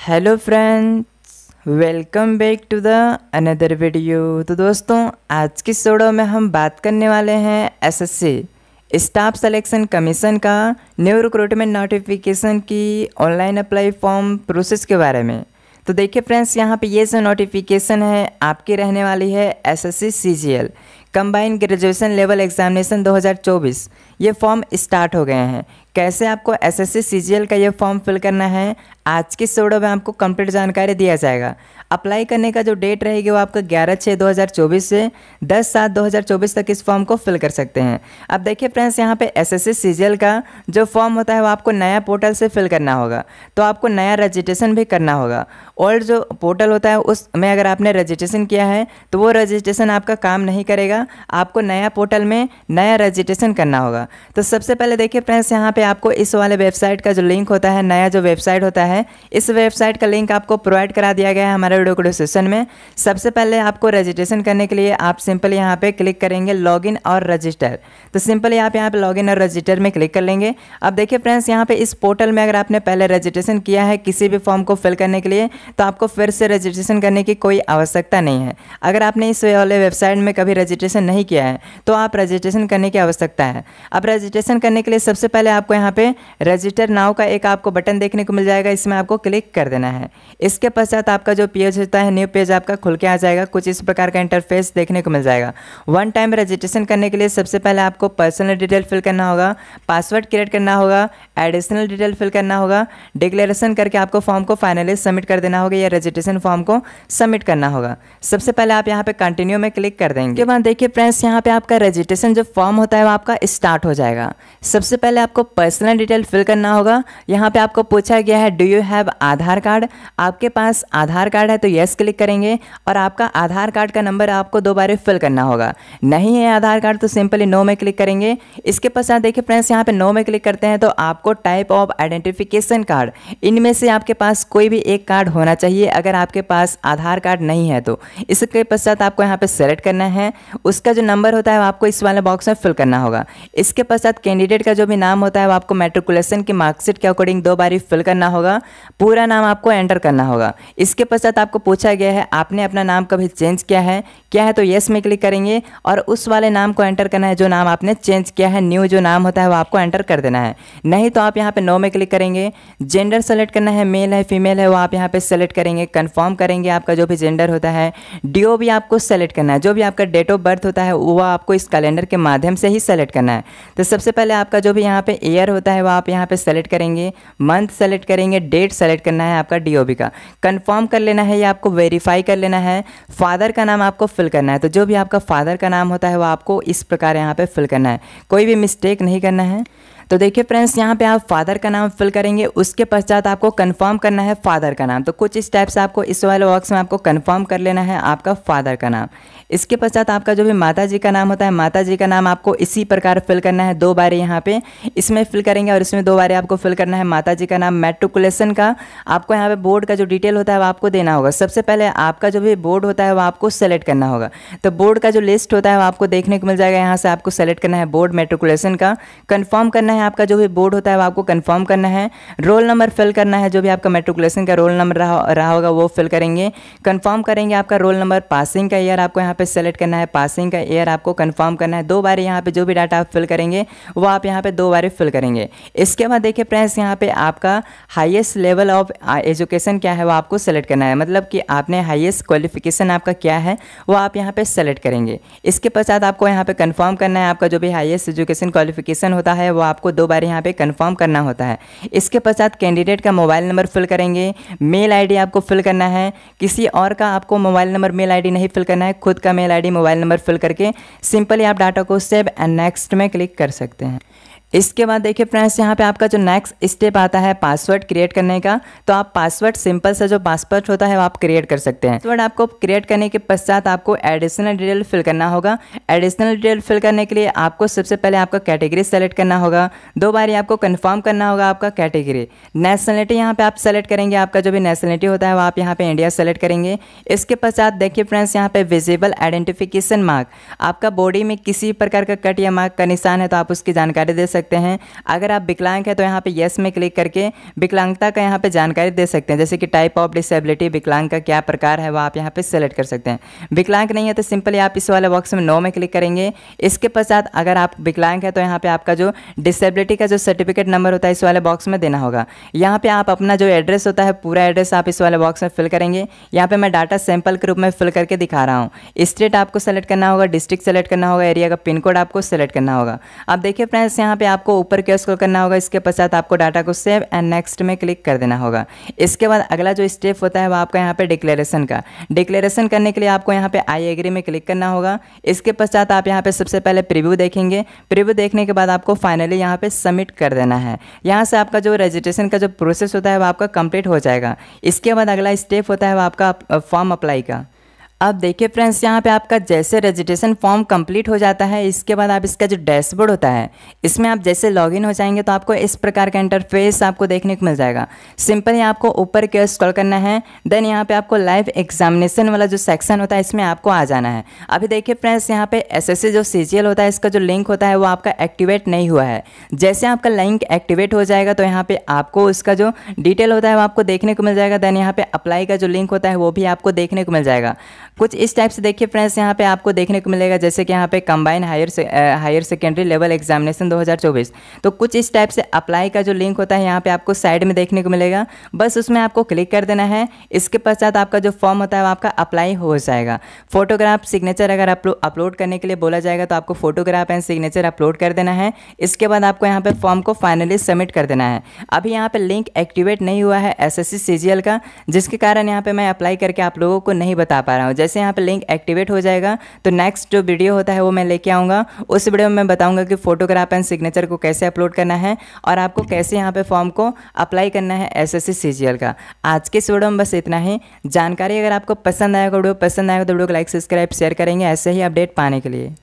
hello friends welcome back to the another video तो दोस्तों आज की सोडो में हम बात करने वाले हैं एसएससी स्टाफ सिलेक्शन कमीशन का न्यू रिक्रूटमेंट नोटिफिकेशन की ऑनलाइन अप्लाई फॉर्म प्रोसेस के बारे में तो देखिए फ्रेंड्स यहाँ पे ये जो नोटिफिकेशन है आपकी रहने वाली है SSC CGL combined graduation level examination 2024 ये फॉर्म स्टार्ट हो गए हैं कैसे आपको एस एस सी सी का ये फॉर्म फिल करना है आज की सोडो में आपको कंप्लीट जानकारी दिया जाएगा अप्लाई करने का जो डेट रहेगी वो आपका 11 छः 2024 से 10 सात 2024 तक इस फॉर्म को फिल कर सकते हैं अब देखिए फ्रेंड्स यहाँ पे एस एस सी का जो फॉर्म होता है वो आपको नया पोर्टल से फिल करना होगा तो आपको नया रजिस्ट्रेशन भी करना होगा ओल्ड जो पोर्टल होता है उसमें अगर आपने रजिस्ट्रेशन किया है तो वो रजिस्ट्रेशन आपका काम नहीं करेगा आपको नया पोर्टल में नया रजिस्ट्रेशन करना होगा तो सबसे पहले देखिए फ्रेंड्स यहाँ पर आपको इस वाले वेबसाइट का जो लिंक होता है नया जो वेबसाइट होता है इस वेबसाइट का लिंक आपको प्रोवाइड करा दिया गया है हमारे वीडियो डिस्क्रिप्शन में सबसे पहले आपको रजिस्ट्रेशन करने के लिए आप सिंपल यहाँ पे क्लिक करेंगे लॉगिन और रजिस्टर तो सिंपली आप यहाँ पे लॉगिन और रजिस्टर में क्लिक कर लेंगे अब देखिए फ्रेंड्स यहाँ पे इस पोर्टल में अगर आपने पहले रजिस्ट्रेशन किया है किसी भी फॉर्म को फिल करने के लिए तो आपको फिर से रजिस्ट्रेशन करने की कोई आवश्यकता नहीं है अगर आपने इस वाले वेबसाइट में कभी रजिस्ट्रेशन नहीं किया है तो आप रजिस्ट्रेशन करने की आवश्यकता है अब रजिस्ट्रेशन करने के लिए सबसे पहले आपको यहाँ पे रजिस्टर नाउ का एक आपको बटन देखने को मिल जाएगा इसमें आपको क्लिक कर देना है इसके पश्चात आपका जो पेज होता है न्यू पेज आपका खुल के आ जाएगा कुछ इस प्रकार का इंटरफेस देखने को मिल जाएगा वन टाइम रजिस्ट्रेशन करने के लिए सबसे पहले आपको पर्सनल डिटेल फिल करना होगा पासवर्ड क्रिएट करना होगा एडिशनल डिटेल फिल करना होगा डिक्लेरेशन करके आपको फॉर्म को फाइनली सबमिट कर देना होगा या रजिस्ट्रेशन फॉर्म को सबमिट करना होगा सबसे पहले आप यहाँ पर कंटिन्यू में क्लिक कर देंगे देखिए फ्रेंड्स यहाँ पे आपका रजिस्ट्रेशन जो फॉर्म होता है वो आपका स्टार्ट हो जाएगा सबसे पहले आपको पर्सनल डिटेल फिल करना होगा यहाँ पे आपको पूछा गया है do you have Aadhaar card आपके पास आधार कार्ड है तो येस क्लिक करेंगे और आपका आधार कार्ड का नंबर आपको दो बार फिल करना होगा नहीं है आधार कार्ड तो सिंपली नो में क्लिक करेंगे इसके पश्चात देखिए फ्रेंड्स यहाँ पे नो में क्लिक करते हैं तो आपको टाइप ऑफ आइडेंटिफिकेशन कार्ड इनमें से आपके पास कोई भी एक कार्ड होना चाहिए अगर आपके पास आधार कार्ड नहीं है तो इसके पश्चात आपको यहाँ पर सेलेक्ट करना है उसका जो नंबर होता है आपको इस वाले बॉक्स में फिल करना होगा इसके पश्चात कैंडिडेट का जो भी नाम होता है आपको मेट्रिकुलेशन की मार्कशीट के अकॉर्डिंग दो बारी फिल करना होगा पूरा नाम आपको एंटर करना होगा इसके पश्चात आपको पूछा गया है आपने अपना नाम कभी चेंज किया है क्या है तो येस में क्लिक करेंगे और उस वाले नाम को एंटर करना है जो नाम आपने चेंज किया है न्यू जो नाम होता है वो आपको एंटर कर देना है नहीं तो आप यहाँ पर नो में क्लिक करेंगे जेंडर सेलेक्ट करना है मेल है फीमेल है वो आप यहाँ पर सेलेक्ट करेंगे कन्फर्म करेंगे आपका जो भी जेंडर होता है डी भी आपको सेलेक्ट करना है जो भी आपका डेट ऑफ बर्थ होता है वो आपको इस कैलेंडर के माध्यम से ही सेलेक्ट करना है तो सबसे पहले आपका जो भी यहाँ पे ईयर ईयर होता है वो आप यहाँ पे सेलेक्ट करेंगे मंथ सेलेक्ट करेंगे डेट सेलेक्ट करना है आपका डीओबी का कंफर्म कर लेना है या आपको वेरीफाई कर लेना है फादर का नाम आपको फिल करना है तो जो भी आपका फादर का नाम होता है वो आपको इस प्रकार यहाँ पर फिल करना है कोई भी मिस्टेक नहीं करना है तो देखिए फ्रेंड्स यहाँ पे आप फादर का नाम फिल करेंगे उसके पश्चात आपको कंफर्म करना है फादर का नाम तो कुछ इस टाइप से आपको इस वाले बॉक्स में आपको कंफर्म कर लेना है आपका फादर का नाम इसके पश्चात आपका जो भी माता जी का नाम होता है माता जी का नाम आपको इसी प्रकार फिल करना है दो बार यहाँ पे इसमें फिल करेंगे और इसमें दो बार आपको फिल करना है माता जी का नाम मेट्रिकुलेशन का आपको यहाँ पे बोर्ड का जो डिटेल होता है वो आपको देना होगा सबसे पहले आपका जो भी बोर्ड होता है वो आपको सेलेक्ट करना होगा तो बोर्ड का जो लिस्ट होता है वो आपको देखने को मिल जाएगा यहाँ से आपको सेलेक्ट करना है बोर्ड मेट्रिकुलेशन का कन्फर्म करना करना है आपका जो भी बोर्ड होता है वो आपको कन्फर्म करना है रोल नंबर फिल करना है जो भी आपका मेट्रिकुलेशन का रोल नंबर रहा होगा वो फिल करेंगे कन्फर्म करेंगे आपका रोल नंबर पासिंग का ईयर आपको यहाँ पर सेलेक्ट करना है पासिंग का ईयर आपको कन्फर्म करना है दो बार यहाँ पर जो भी डाटा आप फिल करेंगे वो आप यहाँ पर दो बार फिल करेंगे इसके बाद देखिए फ्रेंड्स यहाँ पर आपका हाइस्ट लेवल ऑफ एजुकेशन क्या है वो आपको सेलेक्ट करना है मतलब कि आपने हाईएस्ट क्वालिफिकेशन आपका क्या है वो आप यहाँ पर सेलेक्ट करेंगे इसके पश्चात आपको यहाँ पर कन्फर्म करना है आपका जो भी हाईएस्ट एजुकेशन क्वालिफिकेशन होता है वो आपको आपको दो बार यहाँ पे कंफर्म करना होता है इसके पश्चात कैंडिडेट का मोबाइल नंबर फिल करेंगे मेल आईडी आपको फिल करना है किसी और का आपको मोबाइल नंबर मेल आईडी नहीं फिल करना है खुद का mail ID mobile number fill करके सिंपली आप डाटा को सेव एंड नेक्स्ट में क्लिक कर सकते हैं इसके बाद देखिए फ्रेंड्स यहाँ पे आपका जो नेक्स्ट स्टेप आता है पासवर्ड क्रिएट करने का तो आप पासवर्ड सिंपल सा जो पासवर्ड होता है वो आप क्रिएट कर सकते हैं पासवर्ड आपको क्रिएट करने के पश्चात आपको एडिशनल डिटेल फिल करना होगा एडिशनल डिटेल फिल करने के लिए आपको सबसे पहले आपका कैटेगरी सेलेक्ट करना होगा दो बार आपको कन्फर्म करना होगा आपका कैटेगरी नेशनलिटी यहाँ पर आप सेलेक्ट करेंगे आपका जो भी नेशनलिटी होता है वो आप यहाँ पर इंडिया सेलेक्ट करेंगे इसके पश्चात देखिए फ्रेंड्स यहाँ पर विजिबल आइडेंटिफिकेशन मार्क आपका बॉडी में किसी प्रकार का कट या मार्क का निशान है तो आप उसकी जानकारी दे सकते सकते हैं अगर आप विकलांग हैं तो यहाँ पे यस में क्लिक करके विकलांगता का यहाँ पे जानकारी दे सकते हैं जैसे कि टाइप ऑफ डिसेबिलिटी विकलांग का क्या प्रकार है वो आप यहाँ पे सेलेक्ट कर सकते हैं विकलांग नहीं है तो सिंपली आप इस वाले बॉक्स में नो में क्लिक करेंगे इसके पश्चात अगर आप विकलांग है तो यहाँ पर आपका जो डिसेबिलिटी का जो सर्टिफिकेट नंबर होता है इस वाले बॉक्स में देना होगा यहाँ पर आप अपना जो एड्रेस होता है पूरा एड्रेस आप इस वाले बॉक्स में फिल करेंगे यहाँ पर मैं डाटा सैंपल के रूप में फिल करके दिखा रहा हूँ स्टेट आपको सेलेक्ट करना होगा डिस्ट्रिक्ट सेलेक्ट करना होगा एरिया का पिन कोड आपको सेलेक्ट करना होगा अब देखिए फ्रेंड्स यहाँ पे आपको ऊपर के स्क्रॉल करना होगा इसके पश्चात आपको डाटा को सेव एंड नेक्स्ट में क्लिक कर देना होगा इसके बाद अगला जो स्टेप होता है वो आपका यहाँ पे डिक्लेरेशन का डिक्लेरेशन करने के लिए आपको यहाँ पे आई एग्री में क्लिक करना होगा इसके पश्चात आप यहाँ पे सबसे पहले प्रिव्यू देखेंगे प्रिव्यू देखने के बाद आपको फाइनली यहाँ पे सबमिट कर देना है यहाँ से आपका जो रजिस्ट्रेशन का जो प्रोसेस होता है वो आपका कंप्लीट हो जाएगा इसके बाद अगला स्टेप होता है वो आपका फॉर्म अप्लाई का अब देखिए फ्रेंड्स यहाँ पे आपका जैसे रजिस्ट्रेशन फॉर्म कंप्लीट हो जाता है इसके बाद आप इसका जो डैशबोर्ड होता है इसमें आप जैसे लॉगिन हो जाएंगे तो आपको इस प्रकार का इंटरफेस आपको देखने को मिल जाएगा सिंपल यहाँ आपको ऊपर के स्क्रॉल करना है देन यहाँ पे आपको लाइव एग्जामिनेशन वाला जो सेक्शन होता है इसमें आपको आ जाना है अभी देखिए फ्रेंड्स यहाँ पे एस जो सी होता है इसका जो लिंक होता है वो आपका एक्टिवेट नहीं हुआ है जैसे आपका लिंक एक्टिवेट हो जाएगा तो यहाँ पे आपको उसका जो डिटेल होता है वो आपको देखने को मिल जाएगा देन यहाँ पे अप्लाई का जो लिंक होता है वो भी आपको देखने को मिल जाएगा कुछ इस टाइप से देखिए फ्रेंड्स यहाँ पे आपको देखने को मिलेगा जैसे कि यहाँ पे कंबाइन हायर से, हायर सेकेंडरी लेवल एग्जामिनेशन 2024 तो कुछ इस टाइप से अप्लाई का जो लिंक होता है यहाँ पे आपको साइड में देखने को मिलेगा बस उसमें आपको क्लिक कर देना है इसके पश्चात आपका जो फॉर्म होता है आपका अप्लाई हो जाएगा फोटोग्राफ सिग्नेचर अगर अपलोड करने के लिए बोला जाएगा तो आपको फोटोग्राफ एंड सिग्नेचर अपलोड कर देना है इसके बाद आपको यहाँ पे फॉर्म को फाइनली सबमिट कर देना है अभी यहाँ पर लिंक एक्टिवेट नहीं हुआ है एस एस का जिसके कारण यहाँ पे मैं अप्लाई करके आप लोगों को नहीं बता पा रहा हूँ जैसे यहाँ पे लिंक एक्टिवेट हो जाएगा तो नेक्स्ट जो वीडियो होता है वो मैं लेके आऊँगा उस वीडियो में मैं बताऊँगा कि फोटोग्राफ एंड सिग्नेचर को कैसे अपलोड करना है और आपको कैसे यहाँ पर फॉर्म को अप्लाई करना है एस एस का आज के इस वीडियो में बस इतना ही जानकारी अगर आपको पसंद आएगा वीडियो पसंद आएगा तो वीडियो को लाइक सब्सक्राइब शेयर करेंगे ऐसे ही अपडेट पाने के लिए